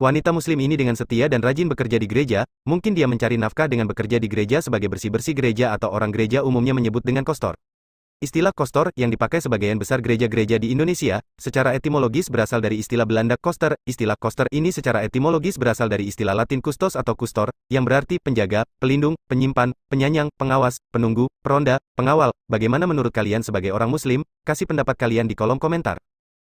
Wanita muslim ini dengan setia dan rajin bekerja di gereja, mungkin dia mencari nafkah dengan bekerja di gereja sebagai bersih-bersih gereja atau orang gereja umumnya menyebut dengan kostor. Istilah kostor yang dipakai sebagian besar gereja-gereja di Indonesia, secara etimologis berasal dari istilah Belanda koster. Istilah koster ini secara etimologis berasal dari istilah Latin kustos atau kustor, yang berarti penjaga, pelindung, penyimpan, penyanyang, pengawas, penunggu, peronda, pengawal. Bagaimana menurut kalian sebagai orang muslim? Kasih pendapat kalian di kolom komentar.